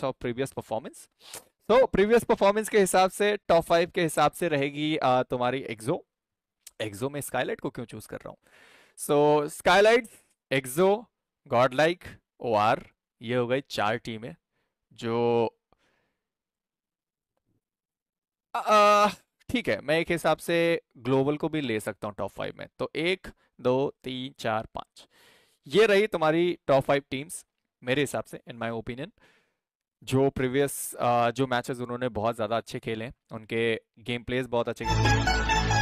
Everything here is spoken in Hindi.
टर्म्स ऑफ प्रीवियस परफॉर्मेंस तो प्रीवियस परफॉर्मेंस के हिसाब से टॉप फाइव के हिसाब से रहेगी तुम्हारी एक्जो एक्जो में स्काईलाइट को क्यों चूज कर रहा हूं सो स्काईलाइट एक्जो गॉड लाइक ओ आर ये हो गई चार टीमें जो ठीक है मैं एक हिसाब से ग्लोबल को भी ले सकता हूं टॉप फाइव में तो एक दो तीन चार पांच ये रही तुम्हारी टॉप फाइव टीम्स मेरे हिसाब से इन माय ओपिनियन जो प्रीवियस uh, जो मैचेस उन्होंने बहुत ज़्यादा अच्छे खेले उनके गेम प्लेस बहुत अच्छे खेले